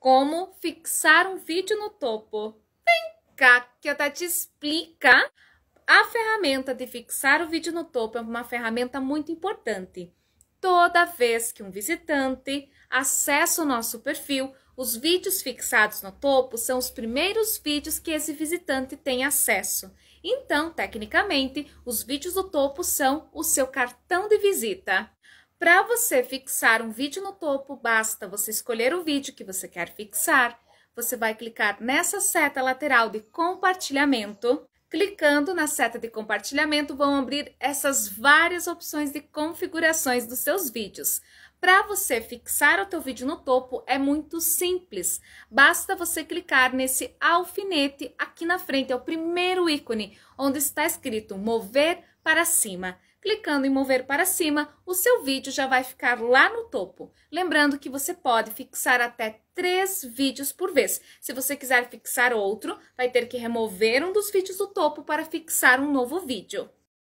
como fixar um vídeo no topo. Vem cá que eu até te explica. A ferramenta de fixar o vídeo no topo é uma ferramenta muito importante. Toda vez que um visitante acessa o nosso perfil, os vídeos fixados no topo são os primeiros vídeos que esse visitante tem acesso. Então, tecnicamente, os vídeos do topo são o seu cartão de visita. Para você fixar um vídeo no topo, basta você escolher o vídeo que você quer fixar. Você vai clicar nessa seta lateral de compartilhamento. Clicando na seta de compartilhamento, vão abrir essas várias opções de configurações dos seus vídeos. Para você fixar o teu vídeo no topo é muito simples. Basta você clicar nesse alfinete aqui na frente, é o primeiro ícone, onde está escrito mover para cima. Clicando em mover para cima, o seu vídeo já vai ficar lá no topo. Lembrando que você pode fixar até três vídeos por vez. Se você quiser fixar outro, vai ter que remover um dos vídeos do topo para fixar um novo vídeo.